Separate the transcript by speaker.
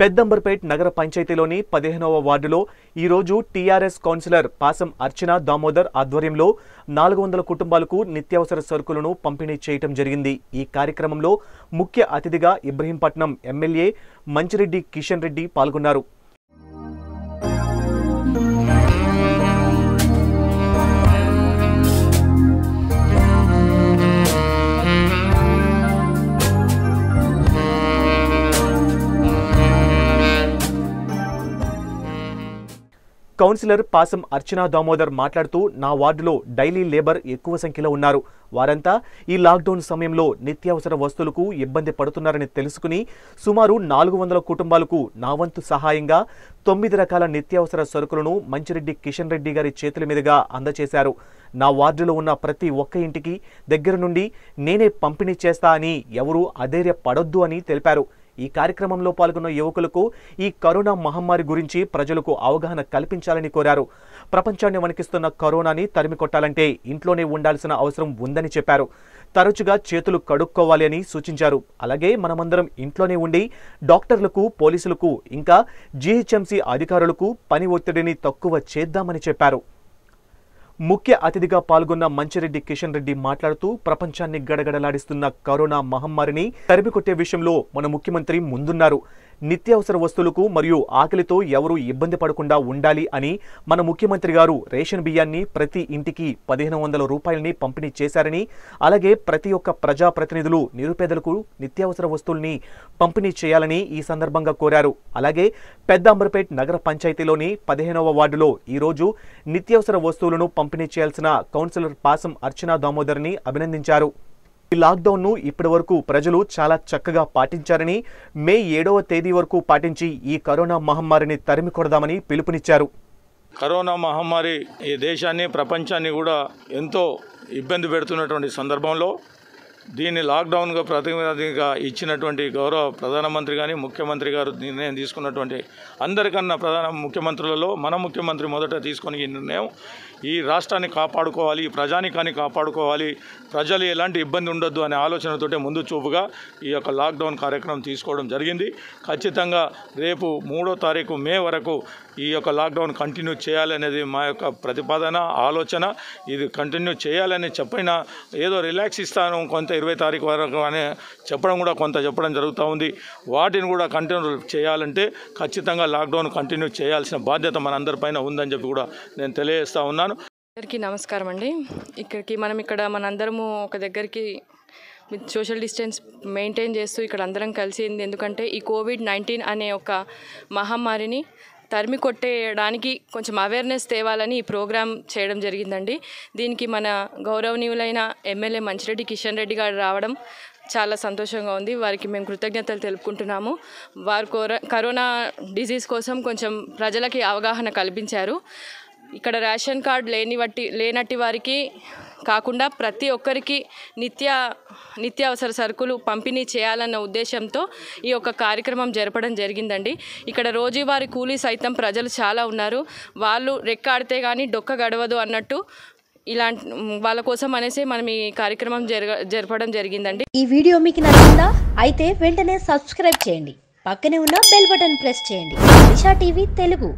Speaker 1: పెద్దంబర్పేట్ నగర పంచాయతీలోని పదిహేనవ వార్డులో ఈరోజు టీఆర్ఎస్ కౌన్సిలర్ పాసం అర్చన దామోదర్ ఆధ్వర్యంలో నాలుగు వందల కుటుంబాలకు నిత్యావసర సరుకులను పంపిణీ చేయటం జరిగింది ఈ కార్యక్రమంలో ముఖ్య అతిథిగా ఇబ్రహీంపట్నం ఎమ్మెల్యే మంచిరెడ్డి కిషన్ రెడ్డి పాల్గొన్నారు కౌన్సిలర్ పాసం అర్చనా దామోదర్ మాట్లాడుతూ నా వార్డులో డైలీ లేబర్ ఎక్కువ సంఖ్యలో ఉన్నారు వారంతా ఈ లాక్డౌన్ సమయంలో నిత్యావసర వస్తువులకు ఇబ్బంది పడుతున్నారని తెలుసుకుని సుమారు నాలుగు వందల కుటుంబాలకు నా వంతు సహాయంగా తొమ్మిది రకాల నిత్యావసర సరుకులను మంచిరెడ్డి కిషన్ రెడ్డి గారి చేతుల మీదుగా అందజేశారు నా వార్డులో ఉన్న ప్రతి ఒక్క ఇంటికి దగ్గర నుండి నేనే పంపిణీ చేస్తా అని ఎవరూ అధైర్య పడొద్దు అని తెలిపారు ఈ కార్యక్రమంలో పాల్గొన్న యువకులకు ఈ కరోనా మహమ్మారి గురించి ప్రజలకు అవగాహన కల్పించాలని కోరారు ప్రపంచాన్ని వణికిస్తున్న కరోనాని తరిమి కొట్టాలంటే ఇంట్లోనే ఉండాల్సిన అవసరం ఉందని చెప్పారు తరచుగా చేతులు కడుక్కోవాలి అని సూచించారు అలాగే మనమందరం ఇంట్లోనే ఉండి డాక్టర్లకు పోలీసులకు ఇంకా జీహెచ్ఎంసీ అధికారులకు పని ఒత్తిడిని తక్కువ చేద్దామని చెప్పారు ముఖ్య అతిథిగా పాల్గొన్న మంచిరెడ్డి కిషన్ రెడ్డి మాట్లాడుతూ ప్రపంచాన్ని గడగడలాడిస్తున్న కరోనా మహమ్మారిని తరిమికొట్టే విషయంలో మన ముఖ్యమంత్రి ముందున్నారు నిత్యావసర వస్తువులకు మరియు ఆకలితో ఎవరూ ఇబ్బంది పడకుండా ఉండాలి అని మన ముఖ్యమంత్రి గారు రేషన్ బియ్యాన్ని ప్రతి ఇంటికి పదిహేను వందల రూపాయలని పంపిణీ చేశారని అలాగే ప్రతి ఒక్క ప్రజాప్రతినిధులు నిరుపేదలకు నిత్యావసర వస్తువుల్ని పంపిణీ చేయాలని ఈ సందర్భంగా కోరారు అలాగే పెద్ద అంబర్పేట్ నగర పంచాయతీలోని పదిహేనవ వార్డులో ఈరోజు నిత్యావసర వస్తువులను పంపిణీ చేయాల్సిన కౌన్సిలర్ పాసం అర్చనా దామోదర్ని అభినందించారు ఈ లాక్డౌన్ను ఇప్పటి వరకు ప్రజలు చాలా చక్కగా పాటించారని మే ఏడవ తేదీ వరకు పాటించి ఈ కరోనా మహమ్మారిని తరిమి కొడదామని పిలుపునిచ్చారు
Speaker 2: కరోనా మహమ్మారి ఈ దేశాన్ని ప్రపంచాన్ని కూడా ఎంతో ఇబ్బంది పెడుతున్నటువంటి సందర్భంలో దీన్ని లాక్డౌన్గా ప్రాతిపదికగా ఇచ్చినటువంటి గౌరవ ప్రధానమంత్రి కానీ ముఖ్యమంత్రి గారు నిర్ణయం తీసుకున్నటువంటి అందరికన్నా ప్రధాన ముఖ్యమంత్రులలో మన ముఖ్యమంత్రి మొదట తీసుకొని ఈ నిర్ణయం ఈ రాష్ట్రాన్ని కాపాడుకోవాలి ఈ ప్రజానికాన్ని కాపాడుకోవాలి ప్రజలు ఎలాంటి ఇబ్బంది ఉండొద్దు అనే ఆలోచనతోటే ముందు చూపుగా ఈ యొక్క లాక్డౌన్ కార్యక్రమం తీసుకోవడం జరిగింది ఖచ్చితంగా రేపు మూడో తారీఖు మే వరకు ఈ యొక్క లాక్డౌన్ కంటిన్యూ చేయాలనేది మా యొక్క ప్రతిపాదన ఆలోచన ఇది కంటిన్యూ చేయాలని చెప్పిన ఏదో రిలాక్స్ ఇస్తాను కొంత ఇరవై తారీఖు వరకు అని చెప్పడం కూడా కొంత చెప్పడం జరుగుతూ ఉంది వాటిని కూడా కంటిన్యూ చేయాలంటే ఖచ్చితంగా లాక్డౌన్ కంటిన్యూ చేయాల్సిన బాధ్యత మనందరిపైన ఉందని చెప్పి కూడా నేను తెలియజేస్తూ ఉన్నాను
Speaker 3: అందరికి నమస్కారం అండి ఇక్కడికి మనం ఇక్కడ మనందరము ఒక దగ్గరికి సోషల్ డిస్టెన్స్ మెయింటైన్ చేస్తూ ఇక్కడ అందరం కలిసింది ఎందుకంటే ఈ కోవిడ్ నైన్టీన్ అనే ఒక మహమ్మారిని తరిమి కొట్టేయడానికి కొంచెం అవేర్నెస్ తేవాలని ఈ ప్రోగ్రాం చేయడం జరిగిందండి దీనికి మన గౌరవనీయులైన ఎమ్మెల్యే మంచిరెడ్డి కిషన్ రెడ్డి గారు రావడం చాలా సంతోషంగా ఉంది వారికి మేము కృతజ్ఞతలు తెలుపుకుంటున్నాము వారు కరోనా డిసీజ్ కోసం కొంచెం ప్రజలకి అవగాహన కల్పించారు ఇక్కడ రేషన్ కార్డు లేని వట్టి లేనట్టి వారికి కాకుండా ప్రతి ఒక్కరికి నిత్య నిత్యావసర సరుకులు పంపిణీ చేయాలన్న ఉద్దేశంతో ఈ యొక్క కార్యక్రమం జరపడం జరిగిందండి ఇక్కడ రోజువారి కూలీ సైతం ప్రజలు చాలా ఉన్నారు వాళ్ళు రెక్కాడితే కానీ డొక్క గడవదు అన్నట్టు ఇలాంటి వాళ్ళ కోసం అనేసి మనం ఈ కార్యక్రమం జరగ జరపడం జరిగిందండి ఈ వీడియో మీకు నచ్చిందా అయితే వెంటనే సబ్స్క్రైబ్ చేయండి పక్కనే ఉన్న బెల్ బటన్ ప్రెస్ చేయండి దిశా టీవీ తెలుగు